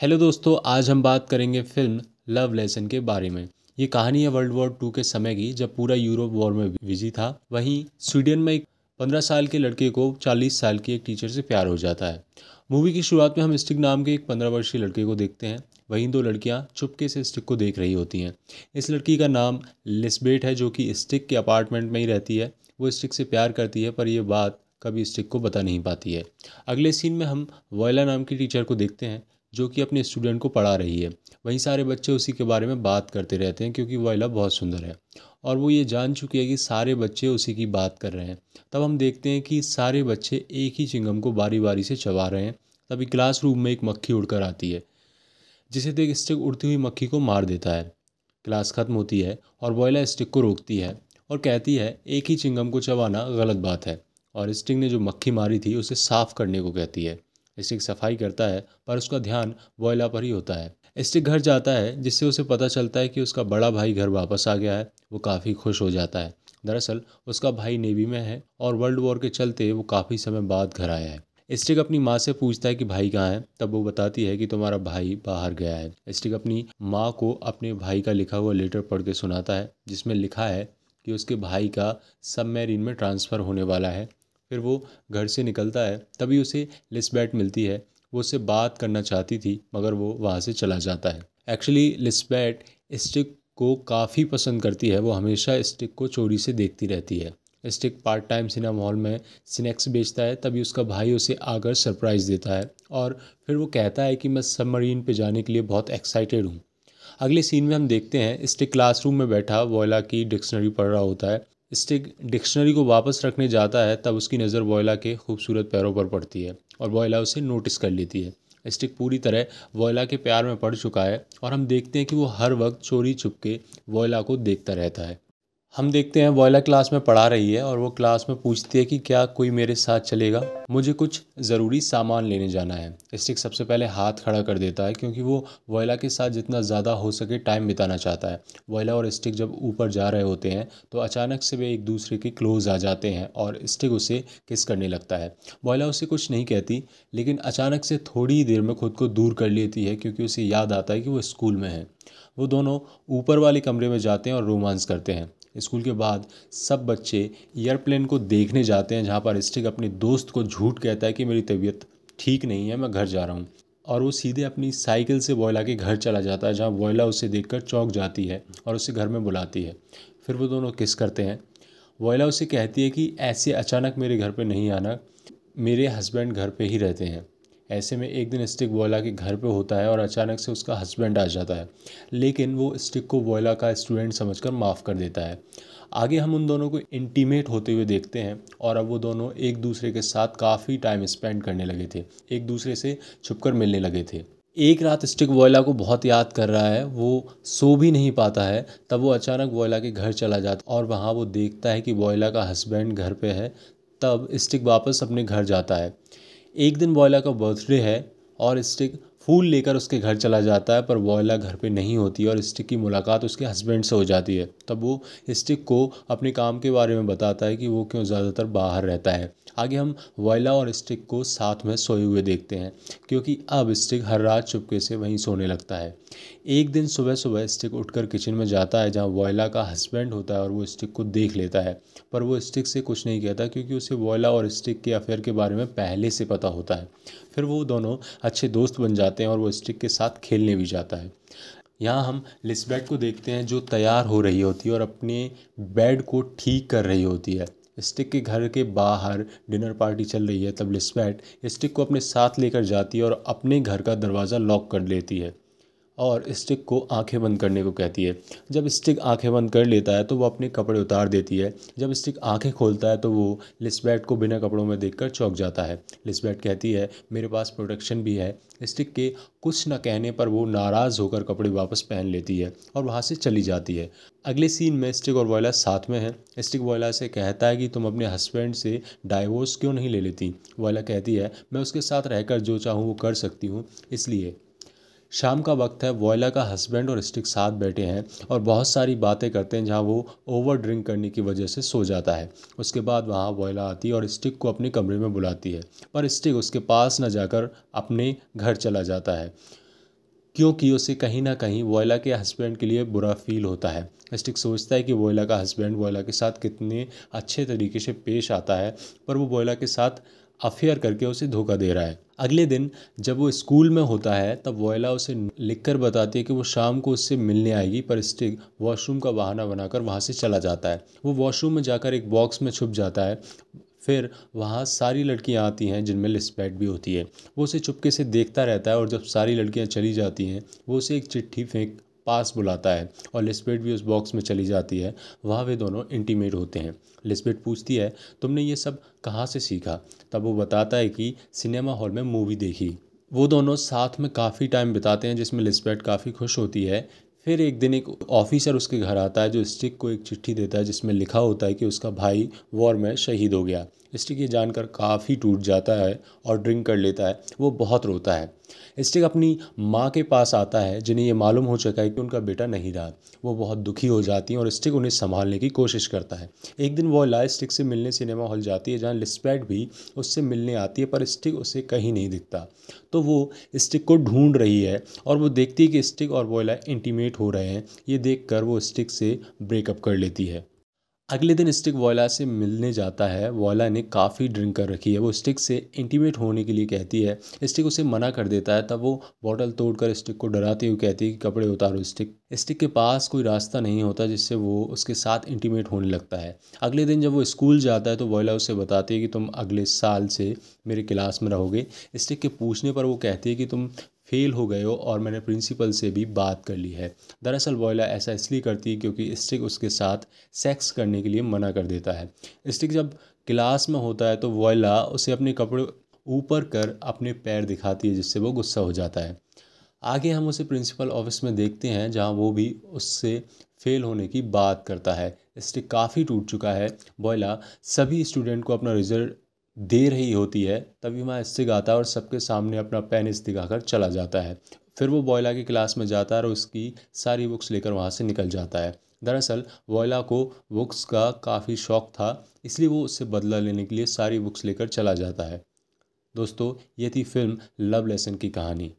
hello दोस्तों आज हम बात करेंगे फिल्म लव लेसन के बारे में ये कहानी है वर्ल्ड वॉर टू के समय की जब पूरा यूरोप वॉर में बिजी था वहीं स्वीडन में एक पंद्रह साल के लड़के को चालीस साल की एक टीचर से प्यार हो जाता है मूवी की शुरुआत में हम स्टिक नाम के एक पंद्रह वर्षीय लड़के को देखते हैं वहीं दो लड़कियां चुपके से स्टिक को देख रही होती हैं इस लड़की का नाम लिस्बेट है जो कि स्टिक के अपार्टमेंट में ही रहती है वो स्टिक से प्यार करती है पर यह बात कभी स्टिक को बता नहीं पाती है अगले सीन में हम वोयला नाम की टीचर को देखते हैं जो कि अपने स्टूडेंट को पढ़ा रही है वहीं सारे बच्चे उसी के बारे में बात करते रहते हैं क्योंकि वह बहुत सुंदर है और वो ये जान चुकी है कि सारे बच्चे उसी की बात कर रहे हैं तब हम देखते हैं कि सारे बच्चे एक ही चिंगम को बारी बारी से चबा रहे हैं तभी क्लास में एक मक्खी उड़कर आती है जिसे देख स्टिक उड़ती हुई मक्खी को मार देता है क्लास ख़त्म होती है और वॉयला स्टिक को रोकती है और कहती है एक ही चिंगम को चबाना गलत बात है और स्टिंग ने जो मक्खी मारी थी उसे साफ़ करने को कहती है स्टिक सफाई करता है पर उसका ध्यान वोयला पर ही होता है स्टिक घर जाता है जिससे उसे पता चलता है कि उसका बड़ा भाई घर वापस आ गया है वो काफ़ी खुश हो जाता है दरअसल उसका भाई नेवी में है और वर्ल्ड वॉर के चलते वो काफ़ी समय बाद घर आया है स्टिक अपनी माँ से पूछता है कि भाई कहाँ है तब वो बताती है कि तुम्हारा भाई बाहर गया है स्टिक अपनी माँ को अपने भाई का लिखा हुआ लेटर पढ़ के सुनाता है जिसमें लिखा है कि उसके भाई का सबमेरीन में ट्रांसफ़र होने वाला है फिर वो घर से निकलता है तभी उसे लिस्बैट मिलती है वो उससे बात करना चाहती थी मगर वो वहाँ से चला जाता है एक्चुअली लिस्बैट स्टिक को काफ़ी पसंद करती है वो हमेशा स्टिक को चोरी से देखती रहती है स्टिक पार्ट टाइम सिनेमा हॉल में स्नैक्स बेचता है तभी उसका भाई उसे आकर सरप्राइज़ देता है और फिर वो कहता है कि मैं सबमरीन पे जाने के लिए बहुत एक्साइटेड हूँ अगले सीन में हम देखते हैं स्टिक क्लासरूम में बैठा वोला की डिक्शनरी पढ़ रहा होता है स्टिक डिक्शनरी को वापस रखने जाता है तब उसकी नज़र वॉयला के खूबसूरत पैरों पर पड़ती है और वॉयला उसे नोटिस कर लेती है स्टिक पूरी तरह वॉयला के प्यार में पड़ चुका है और हम देखते हैं कि वो हर वक्त चोरी छुप के वॉयला को देखता रहता है हम देखते हैं वॉयला क्लास में पढ़ा रही है और वो क्लास में पूछती है कि क्या कोई मेरे साथ चलेगा मुझे कुछ ज़रूरी सामान लेने जाना है स्टिक सबसे पहले हाथ खड़ा कर देता है क्योंकि वो वॉयला के साथ जितना ज़्यादा हो सके टाइम बिताना चाहता है वॉयला और स्टिक जब ऊपर जा रहे होते हैं तो अचानक से वे एक दूसरे के क्लोज़ आ जाते हैं और स्टिक उसे किस करने लगता है वॉयला उसे कुछ नहीं कहती लेकिन अचानक से थोड़ी देर में खुद को दूर कर लेती है क्योंकि उसे याद आता है कि वो स्कूल में है वो दोनों ऊपर वाले कमरे में जाते हैं और रोमांस करते हैं स्कूल के बाद सब बच्चे एयरप्लेन को देखने जाते हैं जहाँ पर स्टिक अपने दोस्त को झूठ कहता है कि मेरी तबीयत ठीक नहीं है मैं घर जा रहा हूँ और वो सीधे अपनी साइकिल से वोयला के घर चला जाता है जहाँ वोयला उसे देख चौंक जाती है और उसे घर में बुलाती है फिर वो दोनों किस करते हैं वोयला उसे कहती है कि ऐसे अचानक मेरे घर पर नहीं आना मेरे हस्बैंड घर पे ही रहते हैं ऐसे में एक दिन स्टिक वोयला के घर पे होता है और अचानक से उसका हस्बैंड आ जाता है लेकिन वो स्टिक को वोयला का स्टूडेंट समझकर माफ़ कर देता है आगे हम उन दोनों को इंटीमेट होते हुए देखते हैं और अब वो दोनों एक दूसरे के साथ काफ़ी टाइम स्पेंड करने लगे थे एक दूसरे से छुप मिलने लगे थे एक रात स्टिक वोयला को बहुत याद कर रहा है वो सो भी नहीं पाता है तब वो अचानक वोयला के घर चला जाता और वहाँ वो देखता है कि वोयला का हस्बैंड घर पर है तब स्टिक वापस अपने घर जाता है एक दिन बॉयला का बर्थडे है और स्टिक फूल लेकर उसके घर चला जाता है पर वोयला घर पे नहीं होती और स्टिक की मुलाकात उसके हस्बैंड से हो जाती है तब वो स्टिक को अपने काम के बारे में बताता है कि वो क्यों ज़्यादातर बाहर रहता है आगे हम वोयला और स्टिक को साथ में सोए हुए देखते हैं क्योंकि अब स्टिक हर रात चुपके से वहीं सोने लगता है एक दिन सुबह सुबह स्टिक उठकर किचन में जाता है जहाँ वोयला का हस्बैंड होता है और वो स्टिक को देख लेता है पर वो स्टिक से कुछ नहीं कहता क्योंकि उसे वोयला और स्टिक के अफेयर के बारे में पहले से पता होता है फिर वो दोनों अच्छे दोस्त बन जाते जाते हैं और वो स्टिक के साथ खेलने भी जाता है यहाँ हम लिस्बेट को देखते हैं जो तैयार हो रही होती है और अपने बेड को ठीक कर रही होती है स्टिक के घर के बाहर डिनर पार्टी चल रही है तब लिस्बेट स्टिक को अपने साथ लेकर जाती है और अपने घर का दरवाज़ा लॉक कर लेती है और स्टिक को आंखें बंद करने को कहती है जब स्टिक आंखें बंद कर लेता है तो वो अपने कपड़े उतार देती है जब स्टिक आंखें खोलता है तो वो लिस्बैट को बिना कपड़ों में देखकर चौंक जाता है लिस्बैट कहती है मेरे पास प्रोटेक्शन भी है स्टिक के कुछ न कहने पर वो नाराज़ होकर कपड़े वापस पहन लेती है और वहाँ से चली जाती है अगले सीन में स्टिक और वॉयला साथ में है स्टिक वॉयला से कहता है कि तुम अपने हस्बैंड से डाइवोर्स क्यों नहीं ले लेती वॉयला कहती है मैं उसके साथ रहकर जो चाहूँ वो कर सकती हूँ इसलिए शाम का वक्त है वोयला का हस्बैंड और स्टिक साथ बैठे हैं और बहुत सारी बातें करते हैं जहाँ वो ओवर ड्रिंक करने की वजह से सो जाता है उसके बाद वहाँ वोयला आती है और स्टिक को अपने कमरे में बुलाती है पर स्टिक उसके पास न जाकर अपने घर चला जाता है क्योंकि उसे कहीं ना कहीं वोयला के हस्बैंड के लिए बुरा फील होता है स्टिक सोचता है कि वोयला का हस्बैंड वोयला के साथ कितने अच्छे तरीके से पेश आता है पर वो वोयला के साथ अफेयर करके उसे धोखा दे रहा है अगले दिन जब वो स्कूल में होता है तब वोयला उसे लिखकर बताती है कि वो शाम को उससे मिलने आएगी पर स्टिक वॉशरूम का बहाना बनाकर वहाँ से चला जाता है वो वॉशरूम में जाकर एक बॉक्स में छुप जाता है फिर वहाँ सारी लड़कियाँ आती हैं जिनमें लिस्पैट भी होती है वो उसे चुपके से देखता रहता है और जब सारी लड़कियाँ चली जाती हैं वो उसे एक चिट्ठी फेंक पास बुलाता है और लिस्बेट भी उस बॉक्स में चली जाती है वहाँ वे दोनों इंटीमेट होते हैं लिस्बेट पूछती है तुमने ये सब कहाँ से सीखा तब वो बताता है कि सिनेमा हॉल में मूवी देखी वो दोनों साथ में काफ़ी टाइम बिताते हैं जिसमें लिस्बेट काफ़ी खुश होती है फिर एक दिन एक ऑफिसर उसके घर आता है जो स्टिक को एक चिट्ठी देता है जिसमें लिखा होता है कि उसका भाई वॉर में शहीद हो गया स्टिक ये जानकर काफ़ी टूट जाता है और ड्रिंक कर लेता है वो बहुत रोता है स्टिक अपनी माँ के पास आता है जिन्हें ये मालूम हो चुका है कि उनका बेटा नहीं रहा वो बहुत दुखी हो जाती हैं और स्टिक उन्हें संभालने की कोशिश करता है एक दिन वो लाइ स्टिक से मिलने सिनेमा हॉल जाती है जहाँ लिस्पैट भी उससे मिलने आती है पर स्टिक उसे कहीं नहीं दिखता तो वो स्टिक को ढूंढ रही है और वो देखती है कि स्टिक और वोयला इंटीमेट हो रहे हैं ये देख वो स्टिक से ब्रेकअप कर लेती है अगले दिन स्टिक वॉयला से मिलने जाता है वॉयला ने काफ़ी ड्रिंक कर रखी है वो स्टिक से इंटीमेट होने के लिए कहती है स्टिक उसे मना कर देता है तब वो बॉटल तोड़कर स्टिक को डराती हुए कहती है कि कपड़े उतारो स्टिक स्टिक के पास कोई रास्ता नहीं होता जिससे वो उसके साथ इंटीमेट होने लगता है अगले दिन जब वो स्कूल जाता है तो वॉयला उसे बताती है कि तुम अगले साल से मेरे क्लास में रहोगे स्टिक के पूछने पर वो कहती है कि तुम फेल हो गए हो और मैंने प्रिंसिपल से भी बात कर ली है दरअसल वॉयला ऐसा इसलिए करती है क्योंकि स्टिक उसके साथ सेक्स करने के लिए मना कर देता है स्टिक जब क्लास में होता है तो वॉयला उसे अपने कपड़े ऊपर कर अपने पैर दिखाती है जिससे वो गुस्सा हो जाता है आगे हम उसे प्रिंसिपल ऑफिस में देखते हैं जहाँ वो भी उससे फेल होने की बात करता है स्टिक काफ़ी टूट चुका है बॉयला सभी स्टूडेंट को अपना रिजल्ट दे रही होती है तभी वहाँ इससे गाता है और सबके सामने अपना पेन इस्तिक आकर चला जाता है फिर वो वॉयला की क्लास में जाता है और उसकी सारी बुक्स लेकर वहाँ से निकल जाता है दरअसल वॉयला को बुक्स का काफ़ी शौक था इसलिए वो उससे बदला लेने के लिए सारी बुक्स लेकर चला जाता है दोस्तों ये थी फिल्म लव लेसन की कहानी